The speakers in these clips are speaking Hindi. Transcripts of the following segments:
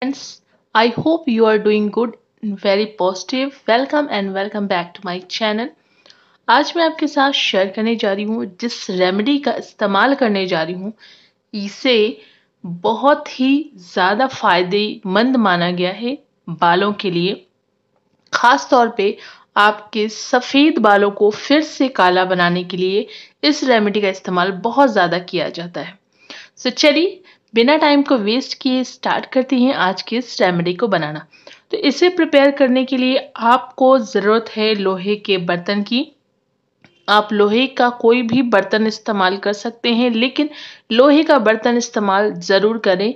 friends i hope you are doing good very positive welcome and welcome back to my channel आज मैं आपके साथ शेयर करने जा रही हूँ जिस रेमेडी का इस्तेमाल करने जा रही हूँ इसे बहुत ही ज़्यादा फ़ायदेमंद माना गया है बालों के लिए ख़ास तौर पे आपके सफ़ेद बालों को फिर से काला बनाने के लिए इस रेमेडी का इस्तेमाल बहुत ज़्यादा किया जाता है सो so, चलिए बिना टाइम को वेस्ट किए स्टार्ट करती हैं आज के इस रेमेडी को बनाना तो इसे प्रिपेयर करने के लिए आपको ज़रूरत है लोहे के बर्तन की आप लोहे का कोई भी बर्तन इस्तेमाल कर सकते हैं लेकिन लोहे का बर्तन इस्तेमाल ज़रूर करें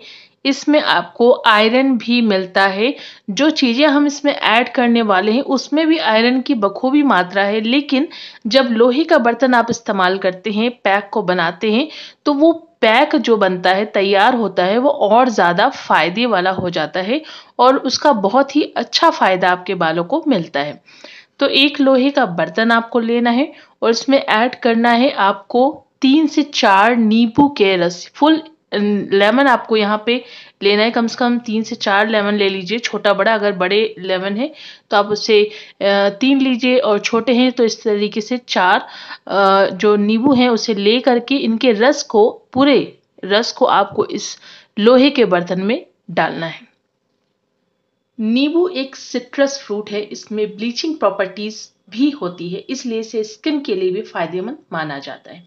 इसमें आपको आयरन भी मिलता है जो चीज़ें हम इसमें ऐड करने वाले हैं उसमें भी आयरन की बखूबी मात्रा है लेकिन जब लोहे का बर्तन आप इस्तेमाल करते हैं पैक को बनाते हैं तो वो पैक जो बनता है तैयार होता है वो और ज़्यादा फ़ायदे वाला हो जाता है और उसका बहुत ही अच्छा फ़ायदा आपके बालों को मिलता है तो एक लोहे का बर्तन आपको लेना है और इसमें ऐड करना है आपको तीन से चार नींबू के रस फुल लेमन आपको यहाँ पे लेना है कम से कम तीन से चार लेमन ले लीजिए छोटा बड़ा अगर बड़े लेमन है तो आप उसे तीन लीजिए और छोटे हैं तो इस तरीके से चार जो नींबू हैं उसे ले करके इनके रस को पूरे रस को आपको इस लोहे के बर्तन में डालना है नींबू एक सिट्रस फ्रूट है इसमें ब्लीचिंग प्रॉपर्टीज भी होती है इसलिए इसे स्किन के लिए भी फायदेमंद माना जाता है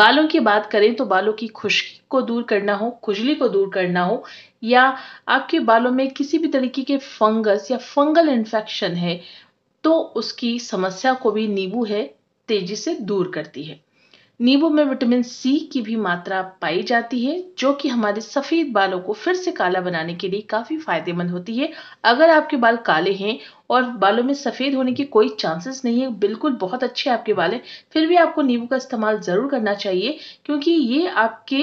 बालों की बात करें तो बालों की खुश्की को दूर करना हो खुजली को दूर करना हो या आपके बालों में किसी भी तरीके के फंगस या फंगल इन्फेक्शन है तो उसकी समस्या को भी नींबू है तेजी से दूर करती है नींबू में विटामिन सी की भी मात्रा पाई जाती है जो कि हमारे सफ़ेद बालों को फिर से काला बनाने के लिए काफ़ी फायदेमंद होती है अगर आपके बाल काले हैं और बालों में सफ़ेद होने के कोई चांसेस नहीं है बिल्कुल बहुत अच्छे आपके बाल हैं फिर भी आपको नींबू का इस्तेमाल ज़रूर करना चाहिए क्योंकि ये आपके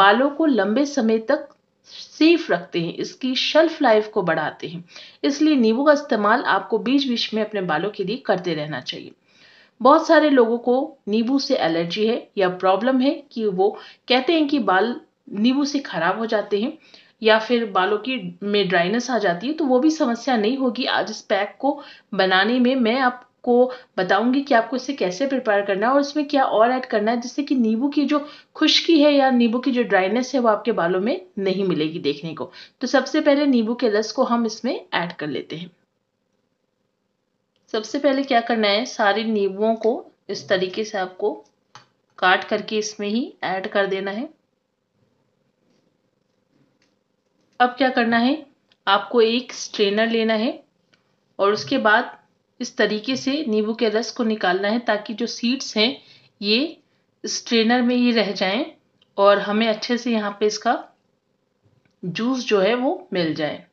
बालों को लंबे समय तक सेफ रखते हैं इसकी शेल्फ लाइफ को बढ़ाते हैं इसलिए नींबू का इस्तेमाल आपको बीच बीच में अपने बालों के लिए करते रहना चाहिए बहुत सारे लोगों को नींबू से एलर्जी है या प्रॉब्लम है कि वो कहते हैं कि बाल नींबू से खराब हो जाते हैं या फिर बालों की में ड्राइनेस आ जाती है तो वो भी समस्या नहीं होगी आज इस पैक को बनाने में मैं आप आपको बताऊंगी कि आपको इसे कैसे प्रिपेयर करना है और इसमें क्या और ऐड करना है जिससे कि नींबू की जो खुश्की है या नींबू की जो ड्राइनेस है वो आपके बालों में नहीं मिलेगी देखने को तो सबसे पहले नींबू के रस को हम इसमें ऐड कर लेते हैं सबसे पहले क्या करना है सारे नींबुओं को इस तरीके से आपको काट करके इसमें ही ऐड कर देना है अब क्या करना है आपको एक स्ट्रेनर लेना है और उसके बाद इस तरीके से नींबू के रस को निकालना है ताकि जो सीड्स हैं ये स्ट्रेनर में ही रह जाएं और हमें अच्छे से यहाँ पे इसका जूस जो है वो मिल जाए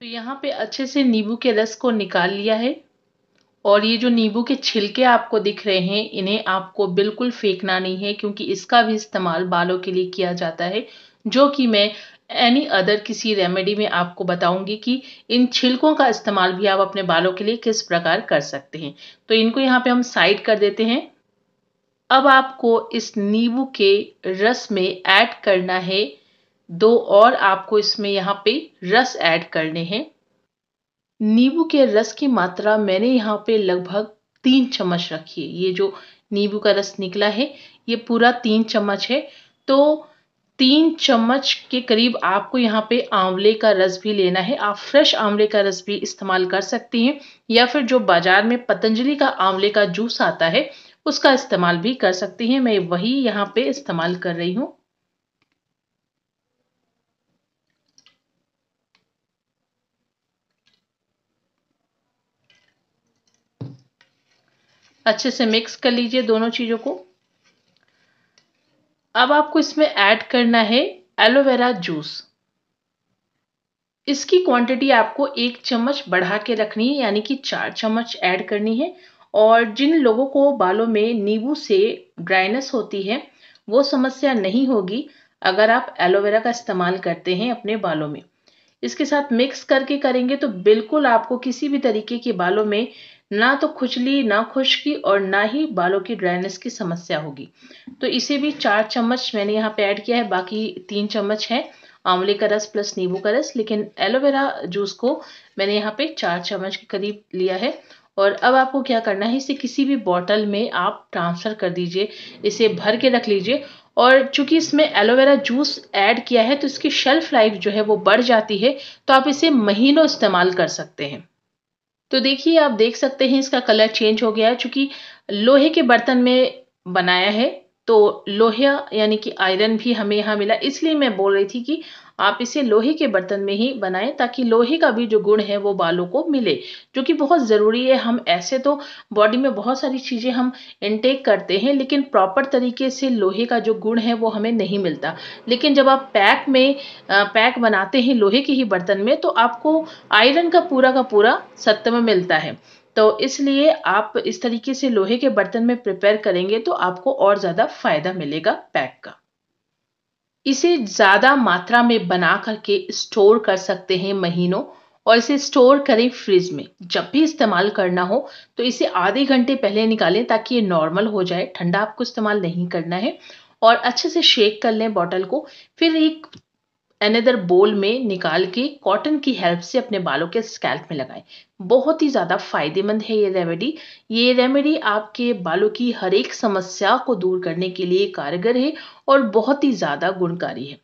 तो यहाँ पे अच्छे से नींबू के रस को निकाल लिया है और ये जो नींबू के छिलके आपको दिख रहे हैं इन्हें आपको बिल्कुल फेंकना नहीं है क्योंकि इसका भी इस्तेमाल बालों के लिए किया जाता है जो कि मैं एनी अदर किसी रेमेडी में आपको बताऊंगी कि इन छिलकों का इस्तेमाल भी आप अपने बालों के लिए किस प्रकार कर सकते हैं तो इनको यहाँ पे हम साइड कर देते हैं अब आपको इस नींबू के रस में ऐड करना है दो और आपको इसमें यहाँ पे रस ऐड करने हैं नींबू के रस की मात्रा मैंने यहाँ पे लगभग तीन चम्मच रखी है ये जो नींबू का रस निकला है ये पूरा तीन चम्मच है तो तीन चम्मच के करीब आपको यहाँ पे आंवले का रस भी लेना है आप फ्रेश आंवले का रस भी इस्तेमाल कर सकती हैं या फिर जो बाजार में पतंजलि का आंवले का जूस आता है उसका इस्तेमाल भी कर सकती हैं मैं वही यहाँ पे इस्तेमाल कर रही हूँ अच्छे से मिक्स कर लीजिए दोनों चीज़ों को अब आपको इसमें ऐड करना है एलोवेरा जूस इसकी क्वांटिटी आपको एक चम्मच बढ़ा के रखनी है यानी कि चार चम्मच ऐड करनी है और जिन लोगों को बालों में नींबू से ड्राइनेस होती है वो समस्या नहीं होगी अगर आप एलोवेरा का इस्तेमाल करते हैं अपने बालों में इसके साथ मिक्स करके करेंगे तो बिल्कुल आपको किसी भी तरीके के बालों में ना तो खुजली ना खुश्की और ना ही बालों की ड्राइनेस की समस्या होगी तो इसे भी चार चम्मच मैंने यहाँ पे ऐड किया है बाकी तीन चम्मच है आंवले का रस प्लस नींबू का रस लेकिन एलोवेरा जूस को मैंने यहाँ पे चार चम्मच के करीब लिया है और अब आपको क्या करना है इसे किसी भी बॉटल में आप ट्रांसफ़र कर दीजिए इसे भर के रख लीजिए और चूंकि इसमें एलोवेरा जूस ऐड किया है तो इसकी शेल्फ़ लाइफ जो है वो बढ़ जाती है तो आप इसे महीनों इस्तेमाल कर सकते हैं तो देखिए आप देख सकते हैं इसका कलर चेंज हो गया है चूँकि लोहे के बर्तन में बनाया है तो लोहिया यानी कि आयरन भी हमें यहाँ मिला इसलिए मैं बोल रही थी कि आप इसे लोहे के बर्तन में ही बनाएं ताकि लोहे का भी जो गुण है वो बालों को मिले जो कि बहुत ज़रूरी है हम ऐसे तो बॉडी में बहुत सारी चीज़ें हम इनटेक करते हैं लेकिन प्रॉपर तरीके से लोहे का जो गुण है वो हमें नहीं मिलता लेकिन जब आप पैक में पैक बनाते हैं लोहे के ही बर्तन में तो आपको आयरन का पूरा का पूरा सत्व मिलता है तो इसलिए आप इस तरीके से लोहे के बर्तन में प्रिपेयर करेंगे तो आपको और ज़्यादा फायदा मिलेगा पैक का इसे ज़्यादा मात्रा में बना करके स्टोर कर सकते हैं महीनों और इसे स्टोर करें फ्रिज में जब भी इस्तेमाल करना हो तो इसे आधे घंटे पहले निकालें ताकि ये नॉर्मल हो जाए ठंडा आपको इस्तेमाल नहीं करना है और अच्छे से शेक कर लें बॉटल को फिर एक अनदर बोल में निकाल के कॉटन की हेल्प से अपने बालों के स्कैल्प में लगाएं बहुत ही ज़्यादा फायदेमंद है ये रेमेडी ये रेमेडी आपके बालों की हर एक समस्या को दूर करने के लिए कारगर है और बहुत ही ज़्यादा गुणकारी है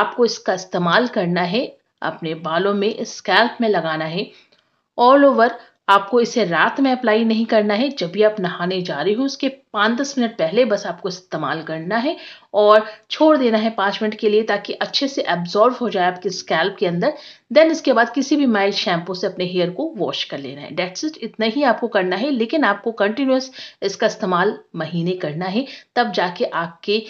आपको इसका इस्तेमाल करना है अपने बालों में स्कैल्प में लगाना है ऑल ओवर आपको इसे रात में अप्लाई नहीं करना है जब भी आप नहाने जा रहे हो उसके पाँच दस मिनट पहले बस आपको इस्तेमाल करना है और छोड़ देना है पाँच मिनट के लिए ताकि अच्छे से एब्जॉर्व हो जाए आपके स्कैल्प के अंदर देन इसके बाद किसी भी माइल्ड शैम्पू से अपने हेयर को वॉश कर लेना है डेट्स इट इतना ही आपको करना है लेकिन आपको कंटिन्यूस इसका इस्तेमाल महीने करना है तब जाके आपके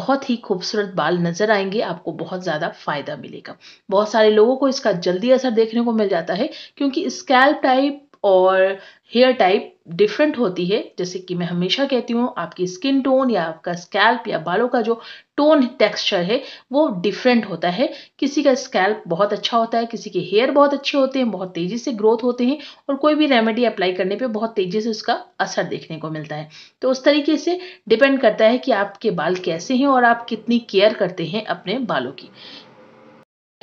बहुत ही खूबसूरत बाल नज़र आएंगे आपको बहुत ज़्यादा फ़ायदा मिलेगा बहुत सारे लोगों को इसका जल्दी असर देखने को मिल जाता है क्योंकि स्कैल्प टाइप और हेयर टाइप डिफरेंट होती है जैसे कि मैं हमेशा कहती हूँ आपकी स्किन टोन या आपका स्कैल्प या बालों का जो टोन टेक्सचर है वो डिफरेंट होता है किसी का स्कैल्प बहुत अच्छा होता है किसी के हेयर बहुत अच्छे होते हैं बहुत तेज़ी से ग्रोथ होते हैं और कोई भी रेमेडी अप्लाई करने पे बहुत तेज़ी से उसका असर देखने को मिलता है तो उस तरीके से डिपेंड करता है कि आपके बाल कैसे हैं और आप कितनी केयर करते हैं अपने बालों की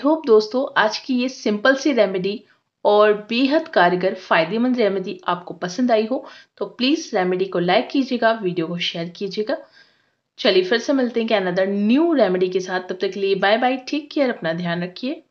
होप दोस्तों आज की ये सिंपल सी रेमेडी और बेहद कारगर फायदेमंद रेमेडी आपको पसंद आई हो तो प्लीज़ रेमेडी को लाइक कीजिएगा वीडियो को शेयर कीजिएगा चलिए फिर से मिलते हैं कि अनदर न्यू रेमेडी के साथ तब तक के लिए बाय बाय ठीक केयर अपना ध्यान रखिए